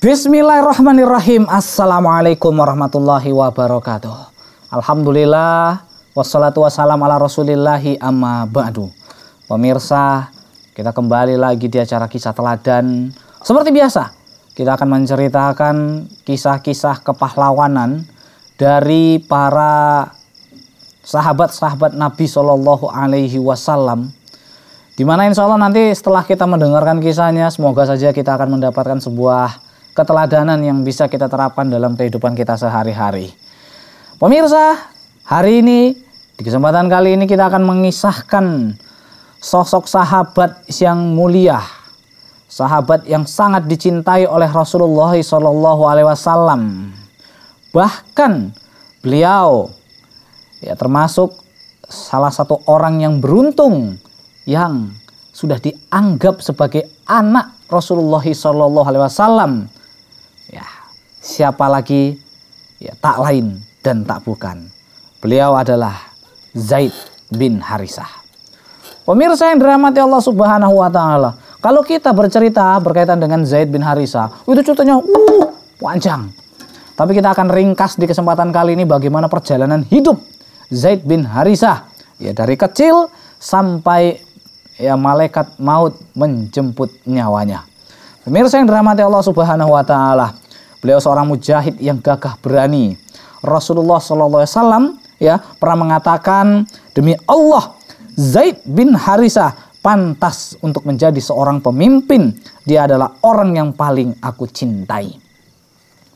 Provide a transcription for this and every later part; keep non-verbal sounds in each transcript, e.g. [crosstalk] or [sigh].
Bismillahirrahmanirrahim. Assalamualaikum warahmatullahi wabarakatuh. Alhamdulillah. Wassalatu wassalam ala rasulillahi amma ba'du. Pemirsa, kita kembali lagi di acara kisah teladan. Seperti biasa, kita akan menceritakan kisah-kisah kepahlawanan dari para sahabat-sahabat Nabi Shallallahu Alaihi Wasallam Dimana insya Allah nanti setelah kita mendengarkan kisahnya, semoga saja kita akan mendapatkan sebuah keteladanan yang bisa kita terapkan dalam kehidupan kita sehari-hari. Pemirsa, hari ini di kesempatan kali ini kita akan mengisahkan sosok sahabat yang mulia, sahabat yang sangat dicintai oleh Rasulullah Shallallahu Alaihi Wasallam. Bahkan beliau ya termasuk salah satu orang yang beruntung yang sudah dianggap sebagai anak Rasulullah Shallallahu Alaihi Wasallam siapa lagi ya, tak lain dan tak bukan. Beliau adalah Zaid bin Harisah. Pemirsa yang dirahmati Allah Subhanahu wa taala. Kalau kita bercerita berkaitan dengan Zaid bin Harisah, itu ceritanya uh panjang. Tapi kita akan ringkas di kesempatan kali ini bagaimana perjalanan hidup Zaid bin Harisah ya dari kecil sampai ya malaikat maut menjemput nyawanya. Pemirsa yang dirahmati Allah Subhanahu wa taala, Beliau seorang mujahid yang gagah berani. Rasulullah SAW ya pernah mengatakan demi Allah Zaid bin Harisah pantas untuk menjadi seorang pemimpin. Dia adalah orang yang paling aku cintai.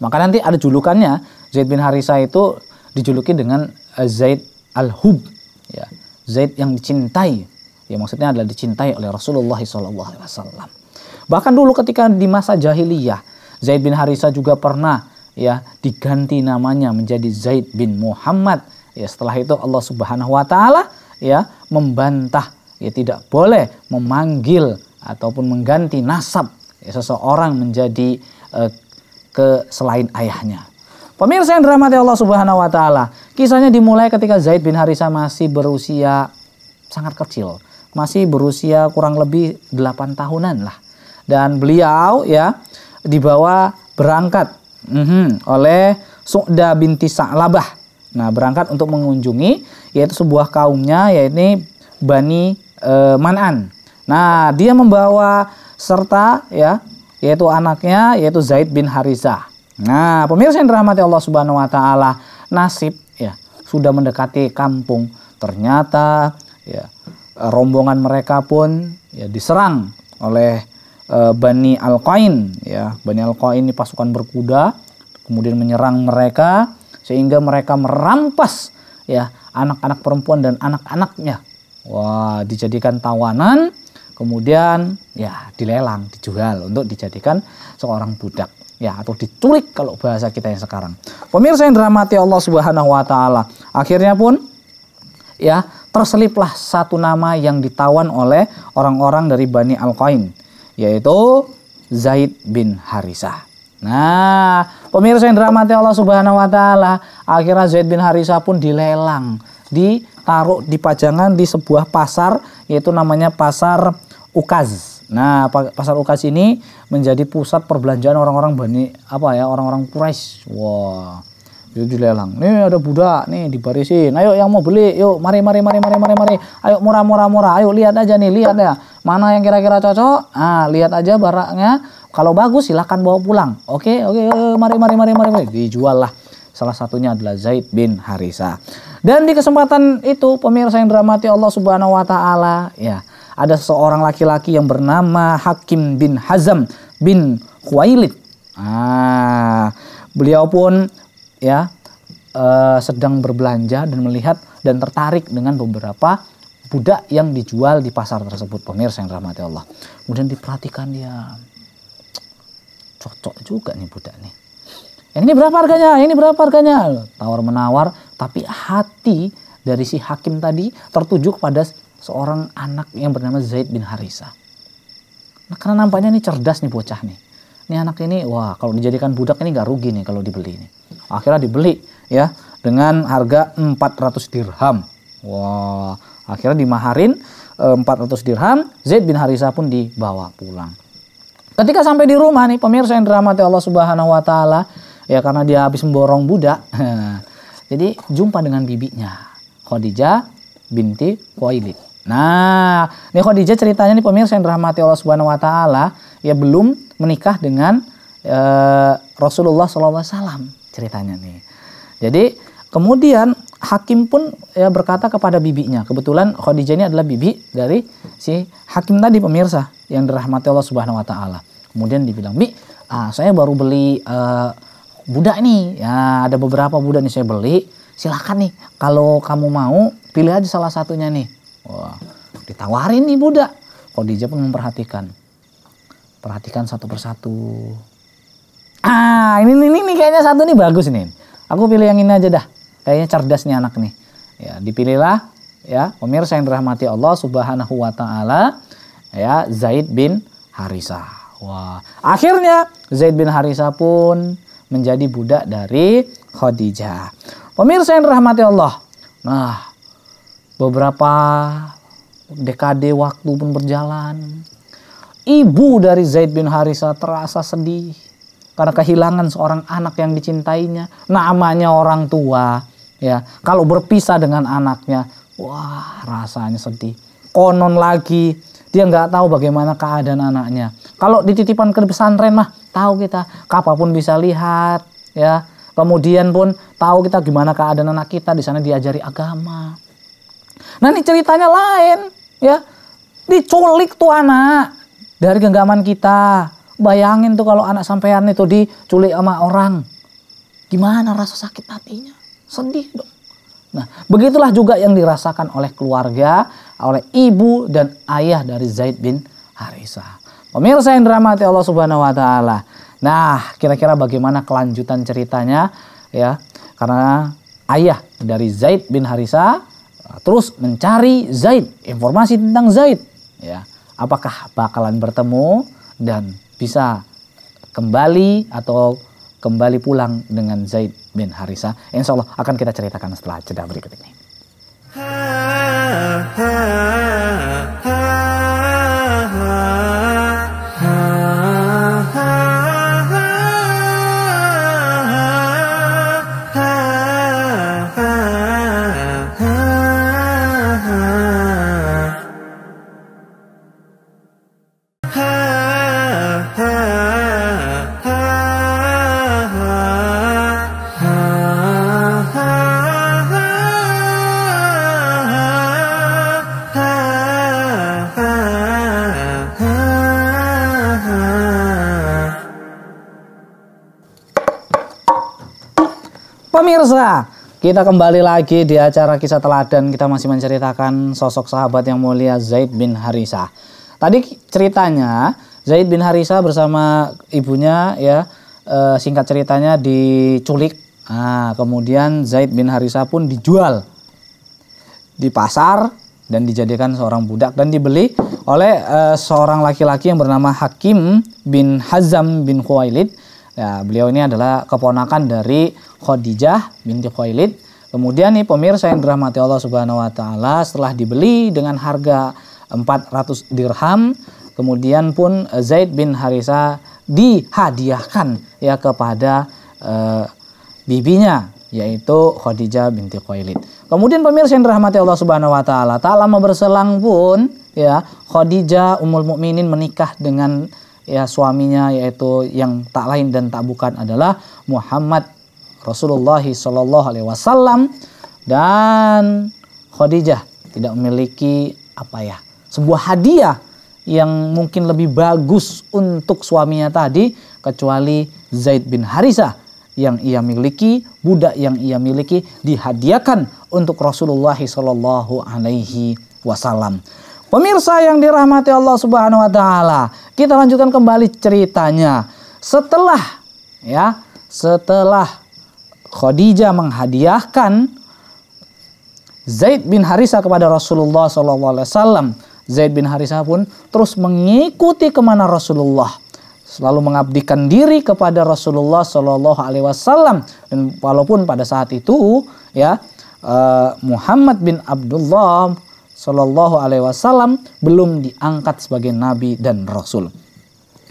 Maka nanti ada julukannya Zaid bin Harisah itu dijuluki dengan eh, Zaid al-Hub ya. Zaid yang dicintai. Ya maksudnya adalah dicintai oleh Rasulullah SAW. Bahkan dulu ketika di masa jahiliyah, Zaid bin Harisa juga pernah ya diganti namanya menjadi Zaid bin Muhammad. Ya setelah itu Allah Subhanahu wa taala ya membantah ya tidak boleh memanggil ataupun mengganti nasab ya, seseorang menjadi eh, ke selain ayahnya. Pemirsa yang dirahmati Allah Subhanahu wa taala, kisahnya dimulai ketika Zaid bin Harisa masih berusia sangat kecil, masih berusia kurang lebih 8 tahunan lah. Dan beliau ya dibawa berangkat mm-hmm, oleh Su'da binti Sa'labah. Nah, berangkat untuk mengunjungi yaitu sebuah kaumnya yaitu Bani e, Man'an. Nah, dia membawa serta ya yaitu anaknya yaitu Zaid bin Harizah. Nah, pemirsa yang dirahmati Allah Subhanahu wa taala, nasib ya sudah mendekati kampung. Ternyata ya rombongan mereka pun ya diserang oleh Eh, Bani Alqain ya Bani Alqain ini pasukan berkuda kemudian menyerang mereka sehingga mereka merampas ya anak-anak perempuan dan anak-anaknya wah dijadikan tawanan kemudian ya dilelang dijual untuk dijadikan seorang budak ya atau diculik kalau bahasa kita yang sekarang pemirsa yang dirahmati Allah Subhanahu wa taala akhirnya pun ya terseliplah satu nama yang ditawan oleh orang-orang dari Bani Alqain yaitu Zaid bin Harisah. Nah, pemirsa yang dirahmati Allah Subhanahu wa taala, akhirnya Zaid bin Harisah pun dilelang, ditaruh di pajangan di sebuah pasar yaitu namanya pasar Ukaz. Nah, pasar Ukaz ini menjadi pusat perbelanjaan orang-orang Bani apa ya, orang-orang Quraisy. Wah. Wow itu dilelang nih ada budak nih dibarisin ayo yang mau beli yuk mari mari mari mari mari mari ayo murah murah murah ayo lihat aja nih lihat ya mana yang kira-kira cocok ah lihat aja barangnya kalau bagus silahkan bawa pulang oke oke yuk, mari mari mari mari mari dijual lah salah satunya adalah Zaid bin Harisa dan di kesempatan itu pemirsa yang dirahmati Allah Subhanahu wa taala ya ada seorang laki-laki yang bernama Hakim bin Hazam bin Khuailid ah beliau pun ya uh, sedang berbelanja dan melihat dan tertarik dengan beberapa budak yang dijual di pasar tersebut pemirsa yang rahmati Allah kemudian diperhatikan dia cocok juga nih budak nih yang ini berapa harganya yang ini berapa harganya tawar menawar tapi hati dari si hakim tadi tertuju kepada seorang anak yang bernama Zaid bin Harisa nah, karena nampaknya ini cerdas nih bocah nih ini anak ini wah kalau dijadikan budak ini nggak rugi nih kalau dibeli ini akhirnya dibeli ya dengan harga 400 dirham wah akhirnya dimaharin 400 eh, dirham Zaid bin Harisa pun dibawa pulang ketika sampai di rumah nih pemirsa yang dirahmati Allah Subhanahu wa taala ya karena dia habis memborong budak [laughs] jadi jumpa dengan bibinya Khadijah binti Khuailid nah ini Khadijah ceritanya nih pemirsa yang dirahmati Allah Subhanahu wa taala ya belum menikah dengan e, Rasulullah SAW ceritanya nih. Jadi kemudian hakim pun ya berkata kepada bibinya. Kebetulan Khadijah ini adalah bibi dari si hakim tadi pemirsa yang dirahmati Allah Subhanahu wa taala. Kemudian dibilang, "Bi, ah, saya baru beli e, budak nih. Ya, ada beberapa budak nih saya beli. Silakan nih kalau kamu mau pilih aja salah satunya nih." Wah, ditawarin nih budak. Khadijah pun memperhatikan. Perhatikan satu persatu. Ah, ini, ini, ini kayaknya satu nih bagus nih. Aku pilih yang ini aja dah. Kayaknya cerdas nih anak nih. Ya, dipilihlah ya, pemirsa yang dirahmati Allah Subhanahu wa taala, ya, Zaid bin Harisa. Wah, akhirnya Zaid bin Harisa pun menjadi budak dari Khadijah. Pemirsa yang dirahmati Allah. Nah, beberapa dekade waktu pun berjalan ibu dari Zaid bin Harisa terasa sedih karena kehilangan seorang anak yang dicintainya. Namanya orang tua, ya. Kalau berpisah dengan anaknya, wah rasanya sedih. Konon lagi dia nggak tahu bagaimana keadaan anaknya. Kalau dititipkan ke pesantren mah tahu kita, kapanpun bisa lihat, ya. Kemudian pun tahu kita gimana keadaan anak kita di sana diajari agama. Nah ini ceritanya lain, ya. Diculik tuh anak, dari genggaman kita. Bayangin tuh kalau anak sampean itu diculik sama orang. Gimana rasa sakit hatinya? Sedih dong. Nah, begitulah juga yang dirasakan oleh keluarga, oleh ibu dan ayah dari Zaid bin Harisah. Pemirsa yang dramati Allah Subhanahu wa taala. Nah, kira-kira bagaimana kelanjutan ceritanya ya? Karena ayah dari Zaid bin Harisah terus mencari Zaid, informasi tentang Zaid ya apakah bakalan bertemu dan bisa kembali atau kembali pulang dengan Zaid bin Harisa. Insya Allah akan kita ceritakan setelah jeda berikut ini. Ha, ha, ha. Kita kembali lagi di acara kisah teladan. Kita masih menceritakan sosok sahabat yang mulia Zaid bin Harisa. Tadi ceritanya Zaid bin Harisa bersama ibunya ya e, singkat ceritanya diculik. Nah, kemudian Zaid bin Harisa pun dijual di pasar dan dijadikan seorang budak dan dibeli oleh e, seorang laki-laki yang bernama Hakim bin Hazam bin Khuailid. Ya, beliau ini adalah keponakan dari Khadijah binti Khuwailid. Kemudian nih pemirsa yang dirahmati Allah Subhanahu wa taala setelah dibeli dengan harga 400 dirham, kemudian pun Zaid bin Harisa dihadiahkan ya kepada uh, bibinya yaitu Khadijah binti Khuwailid. Kemudian pemirsa yang dirahmati Allah Subhanahu wa taala, tak lama berselang pun ya Khadijah Ummul Mukminin menikah dengan ya suaminya yaitu yang tak lain dan tak bukan adalah Muhammad Rasulullah Shallallahu Alaihi Wasallam dan Khadijah tidak memiliki apa ya sebuah hadiah yang mungkin lebih bagus untuk suaminya tadi kecuali Zaid bin Harisah yang ia miliki, budak yang ia miliki dihadiahkan untuk Rasulullah Shallallahu Alaihi Wasallam. Pemirsa yang dirahmati Allah Subhanahu Wa Taala, kita lanjutkan kembali ceritanya. Setelah ya, setelah Khadijah menghadiahkan Zaid bin Harisa kepada Rasulullah SAW. Zaid bin Harisa pun terus mengikuti kemana Rasulullah selalu mengabdikan diri kepada Rasulullah SAW dan walaupun pada saat itu ya eh, Muhammad bin Abdullah Shallallahu Alaihi Wasallam belum diangkat sebagai nabi dan rasul.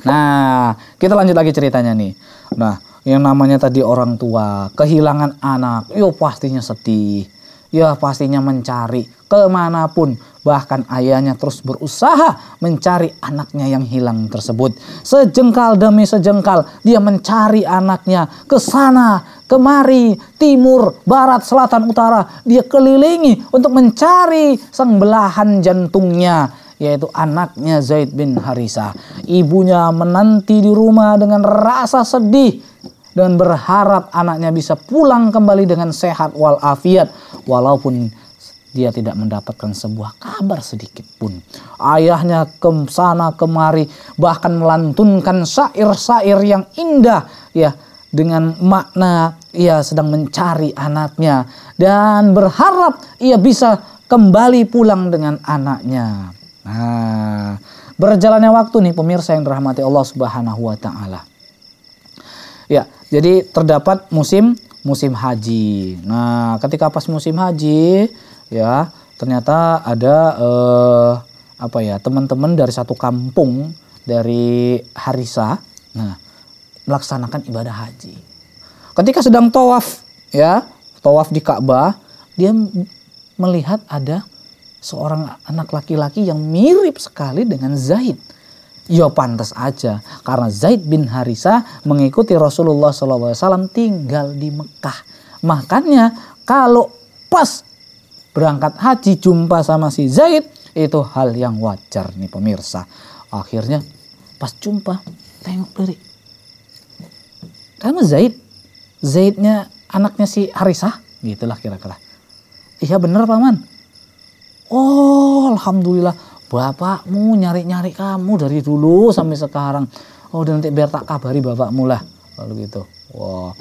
Nah, kita lanjut lagi ceritanya nih. Nah, yang namanya tadi orang tua kehilangan anak, yo pastinya sedih, ya pastinya mencari kemanapun. Bahkan ayahnya terus berusaha mencari anaknya yang hilang tersebut. Sejengkal demi sejengkal dia mencari anaknya ke sana, kemari, timur, barat, selatan, utara. Dia kelilingi untuk mencari sang belahan jantungnya yaitu anaknya Zaid bin Harisa. Ibunya menanti di rumah dengan rasa sedih dan berharap anaknya bisa pulang kembali dengan sehat walafiat walaupun dia tidak mendapatkan sebuah kabar sedikit pun. Ayahnya ke sana kemari bahkan melantunkan syair-syair yang indah ya dengan makna ia sedang mencari anaknya dan berharap ia bisa kembali pulang dengan anaknya. Nah, berjalannya waktu nih pemirsa yang dirahmati Allah Subhanahu wa taala. Ya, jadi terdapat musim musim haji. Nah, ketika pas musim haji, ya ternyata ada eh, apa ya teman-teman dari satu kampung dari Harisa nah melaksanakan ibadah haji ketika sedang tawaf ya tawaf di Ka'bah dia melihat ada seorang anak laki-laki yang mirip sekali dengan Zaid ya pantas aja karena Zaid bin Harisa mengikuti Rasulullah SAW tinggal di Mekah. Makanya kalau pas berangkat haji jumpa sama si Zaid itu hal yang wajar nih pemirsa. Akhirnya pas jumpa tengok dari kamu Zaid, Zaidnya anaknya si Harisah gitulah kira-kira. Iya bener paman. Oh alhamdulillah bapakmu nyari-nyari kamu dari dulu sampai sekarang. Oh dan nanti biar tak kabari bapakmu lah lalu gitu. Wow.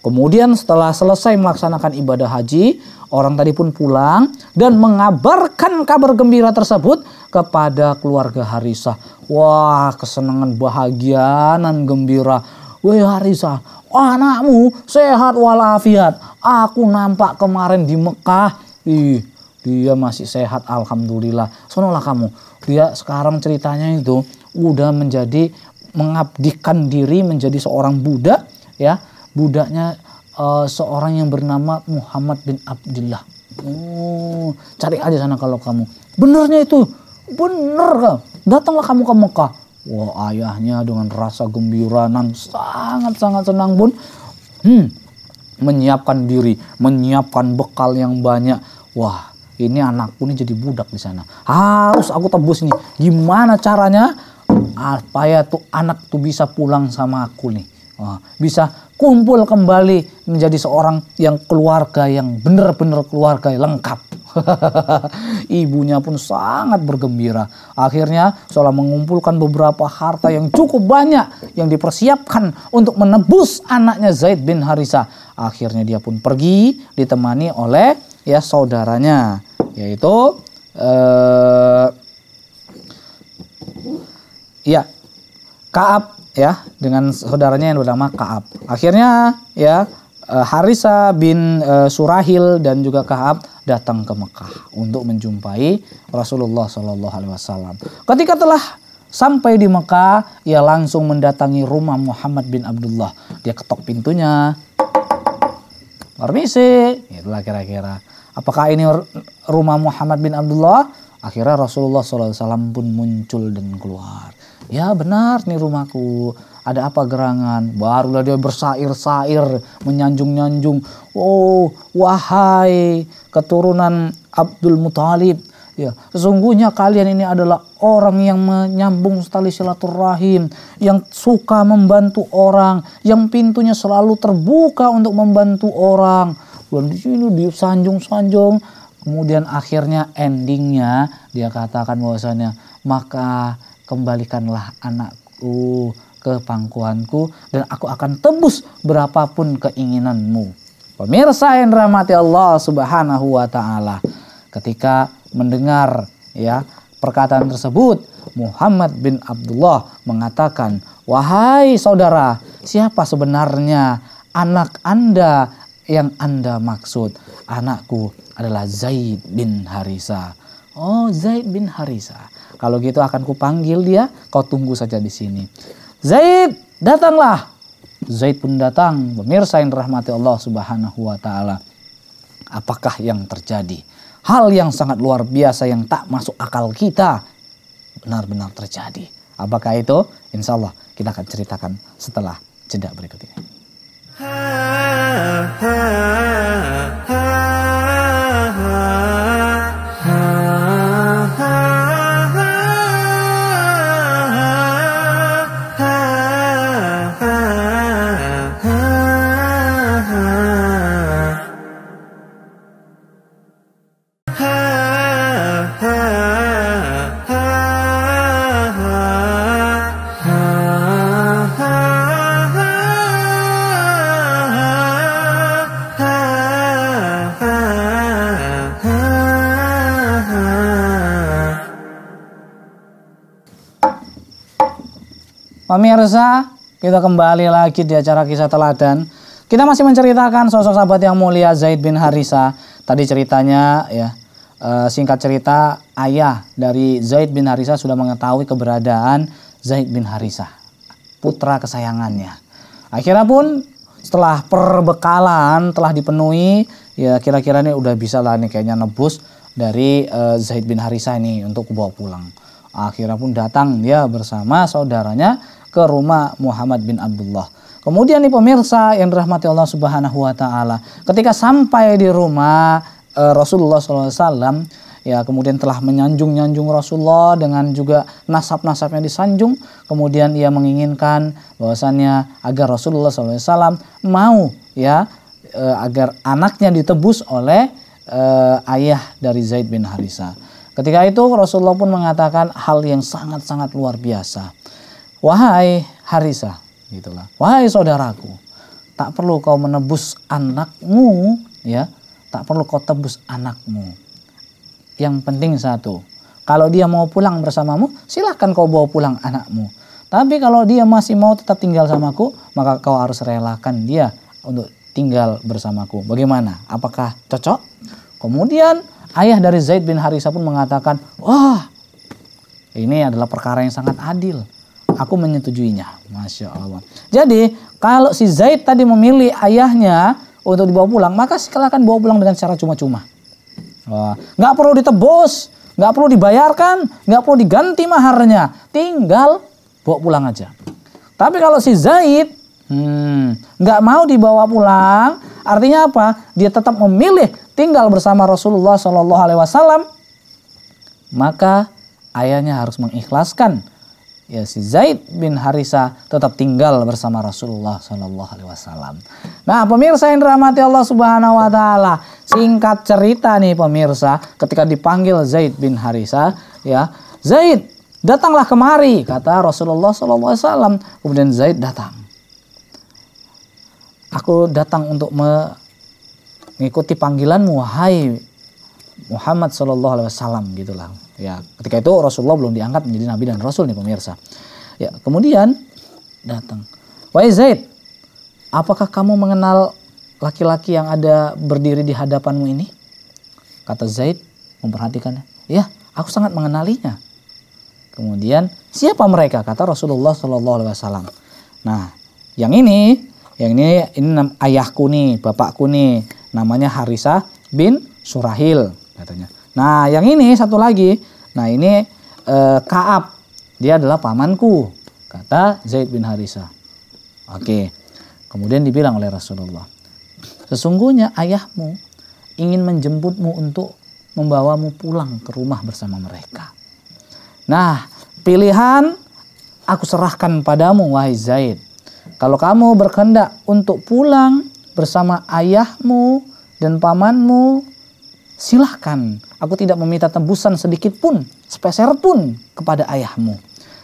Kemudian setelah selesai melaksanakan ibadah haji, Orang tadi pun pulang dan mengabarkan kabar gembira tersebut kepada keluarga Harisah. Wah, kesenangan bahagia nan gembira. Wah Harisah, anakmu sehat walafiat. Aku nampak kemarin di Mekah. Ih, dia masih sehat alhamdulillah. Sonolah kamu. Dia sekarang ceritanya itu udah menjadi mengabdikan diri menjadi seorang budak ya budaknya Eh, seorang yang bernama Muhammad bin Abdullah. Oh, cari aja sana kalau kamu. Benernya itu, bener kan? Datanglah kamu ke Mekah. Wah ayahnya dengan rasa gembira sangat-sangat senang pun hmm, menyiapkan diri, menyiapkan bekal yang banyak. Wah ini anakku ini jadi budak di sana. Harus aku tebus nih. Gimana caranya? Apa ya tuh anak tuh bisa pulang sama aku nih bisa kumpul kembali menjadi seorang yang keluarga yang benar-benar keluarga yang lengkap. [laughs] Ibunya pun sangat bergembira. Akhirnya seolah mengumpulkan beberapa harta yang cukup banyak yang dipersiapkan untuk menebus anaknya Zaid bin Harisa. Akhirnya dia pun pergi ditemani oleh ya saudaranya yaitu eh, ya Kaab ya dengan saudaranya yang bernama Kaab. Akhirnya ya eh, Harisa bin eh, Surahil dan juga Kaab datang ke Mekah untuk menjumpai Rasulullah Shallallahu Alaihi Wasallam. Ketika telah sampai di Mekah, ia langsung mendatangi rumah Muhammad bin Abdullah. Dia ketok pintunya, permisi, itulah kira-kira. Apakah ini rumah Muhammad bin Abdullah? Akhirnya Rasulullah SAW pun muncul dan keluar. Ya benar nih rumahku. Ada apa gerangan? Barulah dia bersair-sair, menyanjung-nyanjung. Oh, wahai keturunan Abdul Muthalib. Ya, sesungguhnya kalian ini adalah orang yang menyambung tali silaturahim, yang suka membantu orang, yang pintunya selalu terbuka untuk membantu orang. Dan di sini sanjung sanjung kemudian akhirnya endingnya dia katakan bahwasanya maka kembalikanlah anakku ke pangkuanku dan aku akan tebus berapapun keinginanmu. Pemirsa yang dirahmati Allah Subhanahu wa taala, ketika mendengar ya perkataan tersebut, Muhammad bin Abdullah mengatakan, "Wahai saudara, siapa sebenarnya anak Anda yang Anda maksud? Anakku adalah Zaid bin Harisa." Oh, Zaid bin Harisa. Kalau gitu akan kupanggil dia, kau tunggu saja di sini. Zaid, datanglah. Zaid pun datang, pemirsa yang rahmati Allah Subhanahu wa taala. Apakah yang terjadi? Hal yang sangat luar biasa yang tak masuk akal kita benar-benar terjadi. Apakah itu? Insya Allah kita akan ceritakan setelah jeda berikut ini. Ha, ha, ha. Pemirsa, kita kembali lagi di acara kisah teladan. Kita masih menceritakan sosok sahabat yang mulia Zaid bin Harisa. Tadi ceritanya ya eh, singkat cerita ayah dari Zaid bin Harisa sudah mengetahui keberadaan Zaid bin Harisa, putra kesayangannya. Akhirnya pun setelah perbekalan telah dipenuhi, ya kira-kira ini udah bisa lah nih kayaknya nebus dari e, Zaid bin Harisa ini untuk bawa pulang. Akhirnya pun datang dia bersama saudaranya ke rumah Muhammad bin Abdullah. Kemudian nih pemirsa yang dirahmati Allah Subhanahu wa taala, ketika sampai di rumah eh, Rasulullah SAW ya kemudian telah menyanjung-nyanjung Rasulullah dengan juga nasab-nasabnya disanjung kemudian ia menginginkan bahwasannya agar Rasulullah SAW mau ya eh, agar anaknya ditebus oleh eh, ayah dari Zaid bin Harisah. Ketika itu Rasulullah pun mengatakan hal yang sangat-sangat luar biasa. Wahai Harisa, gitulah. Wahai saudaraku, tak perlu kau menebus anakmu, ya. Tak perlu kau tebus anakmu. Yang penting satu, kalau dia mau pulang bersamamu, silahkan kau bawa pulang anakmu. Tapi kalau dia masih mau tetap tinggal samaku, maka kau harus relakan dia untuk tinggal bersamaku. Bagaimana? Apakah cocok? Kemudian Ayah dari Zaid bin Harisa pun mengatakan, wah ini adalah perkara yang sangat adil. Aku menyetujuinya. Masya Allah. Jadi kalau si Zaid tadi memilih ayahnya untuk dibawa pulang, maka silakan bawa pulang dengan cara cuma-cuma. Nggak perlu ditebus, nggak perlu dibayarkan, nggak perlu diganti maharnya. Tinggal bawa pulang aja. Tapi kalau si Zaid hmm, nggak mau dibawa pulang, Artinya apa? Dia tetap memilih tinggal bersama Rasulullah Shallallahu Alaihi Wasallam. Maka ayahnya harus mengikhlaskan ya si Zaid bin Harisa tetap tinggal bersama Rasulullah Shallallahu Alaihi Wasallam. Nah pemirsa yang dirahmati Allah Subhanahu Wa Taala, singkat cerita nih pemirsa, ketika dipanggil Zaid bin Harisa, ya Zaid datanglah kemari kata Rasulullah Shallallahu Alaihi Wasallam. Kemudian Zaid datang. Aku datang untuk mengikuti panggilanmu, wahai Muhammad Shallallahu Alaihi Wasallam gitulah. Ya, ketika itu Rasulullah belum diangkat menjadi nabi dan rasul nih pemirsa. Ya, kemudian datang. Wahai Zaid, apakah kamu mengenal laki-laki yang ada berdiri di hadapanmu ini? Kata Zaid memperhatikannya. Ya, aku sangat mengenalinya. Kemudian siapa mereka? Kata Rasulullah Shallallahu Alaihi Wasallam. Nah, yang ini yang ini ini ayahku nih, bapakku nih, namanya Harisa bin Surahil katanya. Nah, yang ini satu lagi. Nah, ini e, Kaab. Dia adalah pamanku, kata Zaid bin Harisa Oke. Kemudian dibilang oleh Rasulullah, "Sesungguhnya ayahmu ingin menjemputmu untuk membawamu pulang ke rumah bersama mereka." Nah, pilihan aku serahkan padamu wahai Zaid kalau kamu berkehendak untuk pulang bersama ayahmu dan pamanmu, silahkan. Aku tidak meminta tebusan sedikit pun, sepeser pun kepada ayahmu.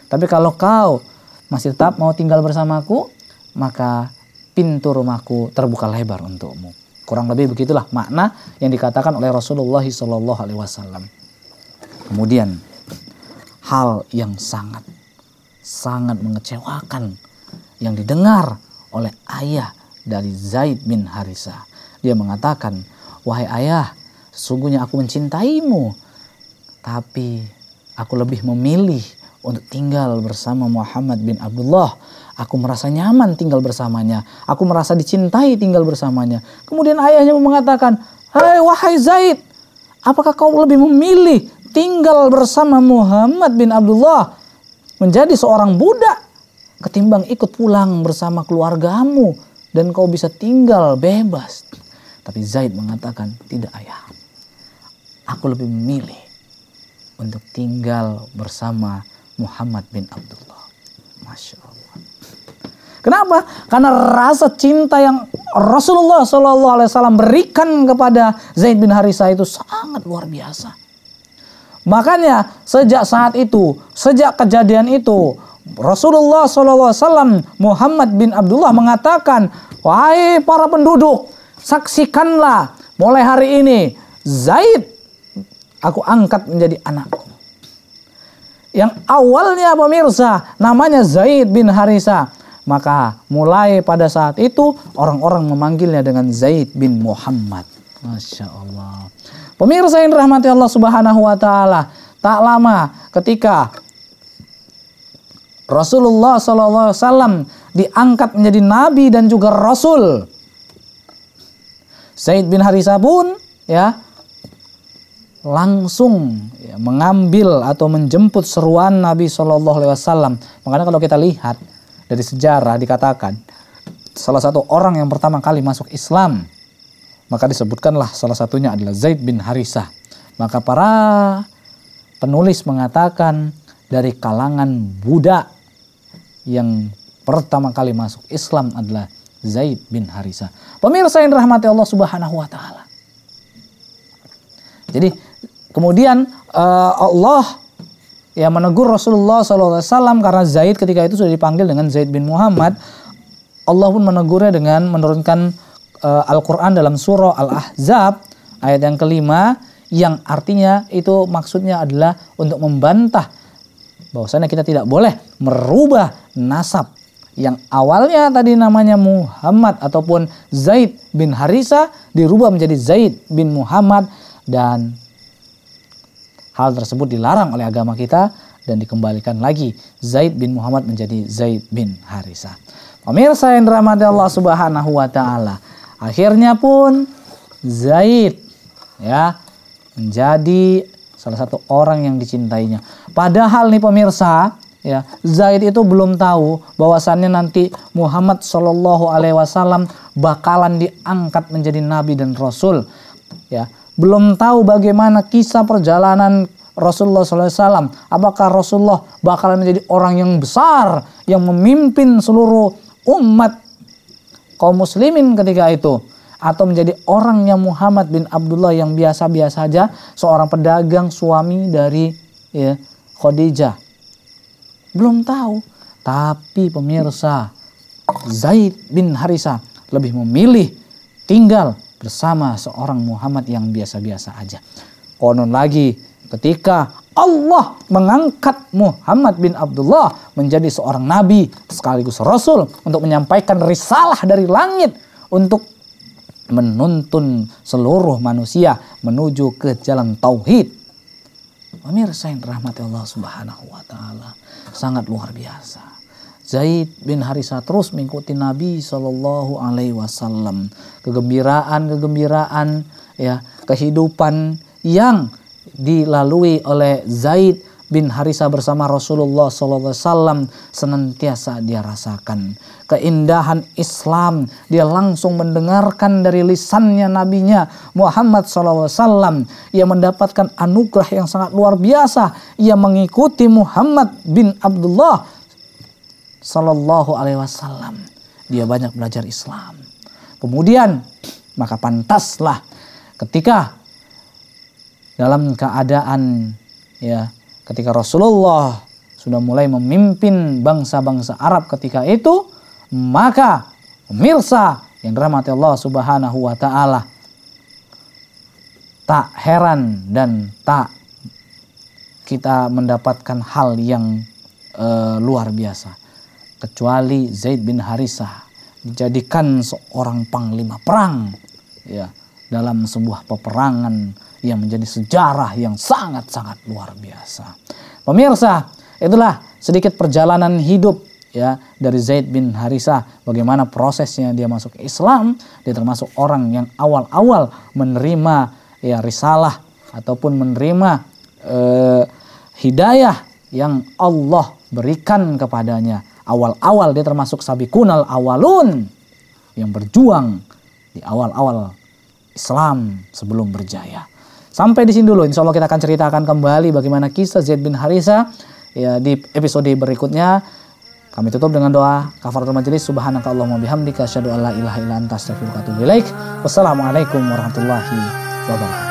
Tapi kalau kau masih tetap mau tinggal bersamaku, maka pintu rumahku terbuka lebar untukmu. Kurang lebih begitulah makna yang dikatakan oleh Rasulullah SAW. Kemudian hal yang sangat sangat mengecewakan yang didengar oleh ayah dari Zaid bin Harisa. Dia mengatakan, "Wahai ayah, sesungguhnya aku mencintaimu, tapi aku lebih memilih untuk tinggal bersama Muhammad bin Abdullah. Aku merasa nyaman tinggal bersamanya. Aku merasa dicintai tinggal bersamanya." Kemudian ayahnya mengatakan, "Hai wahai Zaid, apakah kau lebih memilih tinggal bersama Muhammad bin Abdullah menjadi seorang budak ketimbang ikut pulang bersama keluargamu dan kau bisa tinggal bebas. Tapi Zaid mengatakan, tidak ayah. Aku lebih memilih untuk tinggal bersama Muhammad bin Abdullah. Masya Allah. Kenapa? Karena rasa cinta yang Rasulullah Shallallahu Alaihi Wasallam berikan kepada Zaid bin Harisa itu sangat luar biasa. Makanya sejak saat itu, sejak kejadian itu, Rasulullah SAW Muhammad bin Abdullah mengatakan, Wahai para penduduk, saksikanlah mulai hari ini Zaid aku angkat menjadi anakku. Yang awalnya pemirsa namanya Zaid bin Harisa. Maka mulai pada saat itu orang-orang memanggilnya dengan Zaid bin Muhammad. Masya Allah. Pemirsa yang rahmati Allah subhanahu wa ta'ala. Tak lama ketika Rasulullah SAW diangkat menjadi nabi dan juga rasul. Said bin Harisa pun ya langsung ya, mengambil atau menjemput seruan Nabi Shallallahu Alaihi Wasallam. Makanya kalau kita lihat dari sejarah dikatakan salah satu orang yang pertama kali masuk Islam maka disebutkanlah salah satunya adalah Zaid bin Harisah. Maka para penulis mengatakan dari kalangan budak yang pertama kali masuk Islam adalah Zaid bin Harisa. Pemirsa yang Rahmati Allah Subhanahu wa taala. Jadi kemudian uh, Allah ya menegur Rasulullah SAW karena Zaid ketika itu sudah dipanggil dengan Zaid bin Muhammad. Allah pun menegurnya dengan menurunkan uh, Al-Quran dalam surah Al-Ahzab ayat yang kelima yang artinya itu maksudnya adalah untuk membantah bahwasanya kita tidak boleh merubah nasab yang awalnya tadi namanya Muhammad ataupun Zaid bin Harisa dirubah menjadi Zaid bin Muhammad dan hal tersebut dilarang oleh agama kita dan dikembalikan lagi Zaid bin Muhammad menjadi Zaid bin Harisa. Pemirsa yang dirahmati Allah Subhanahu wa taala. Akhirnya pun Zaid ya menjadi salah satu orang yang dicintainya. Padahal nih pemirsa, ya, Zaid itu belum tahu bahwasannya nanti Muhammad Shallallahu alaihi wasallam bakalan diangkat menjadi nabi dan rasul. Ya, belum tahu bagaimana kisah perjalanan Rasulullah Shallallahu Alaihi Wasallam. Apakah Rasulullah bakalan menjadi orang yang besar yang memimpin seluruh umat kaum muslimin ketika itu? Atau menjadi orangnya Muhammad bin Abdullah yang biasa-biasa saja, seorang pedagang suami dari ya, Khadijah. Belum tahu. Tapi pemirsa, Zaid bin Harisa lebih memilih tinggal bersama seorang Muhammad yang biasa-biasa aja. Konon lagi ketika Allah mengangkat Muhammad bin Abdullah menjadi seorang nabi sekaligus rasul untuk menyampaikan risalah dari langit untuk menuntun seluruh manusia menuju ke jalan tauhid Pemirsa yang rahmati Allah Subhanahu wa taala, sangat luar biasa. Zaid bin Harisa terus mengikuti Nabi Shallallahu Alaihi Wasallam. Kegembiraan, kegembiraan, ya kehidupan yang dilalui oleh Zaid bin Harisa bersama Rasulullah SAW senantiasa dia rasakan. Keindahan Islam dia langsung mendengarkan dari lisannya nabinya Muhammad SAW. Ia mendapatkan anugerah yang sangat luar biasa. Ia mengikuti Muhammad bin Abdullah SAW. Dia banyak belajar Islam. Kemudian maka pantaslah ketika dalam keadaan ya Ketika Rasulullah sudah mulai memimpin bangsa-bangsa Arab ketika itu, maka pemirsa yang dirahmati Allah Subhanahu wa taala tak heran dan tak kita mendapatkan hal yang e, luar biasa kecuali Zaid bin Harisah dijadikan seorang panglima perang ya dalam sebuah peperangan yang menjadi sejarah yang sangat-sangat luar biasa. Pemirsa, itulah sedikit perjalanan hidup ya dari Zaid bin Harisah bagaimana prosesnya dia masuk Islam dia termasuk orang yang awal-awal menerima ya risalah ataupun menerima eh, hidayah yang Allah berikan kepadanya awal-awal dia termasuk sabi kunal awalun yang berjuang di awal-awal Islam sebelum berjaya Sampai di sini dulu. Insya Allah kita akan ceritakan kembali bagaimana kisah Zaid bin Harisa ya, di episode berikutnya. Kami tutup dengan doa kafaratul majelis subhanaka allahumma bihamdika asyhadu an la ilaha illa anta astaghfiruka wa atubu ilaik. Wassalamualaikum warahmatullahi wabarakatuh.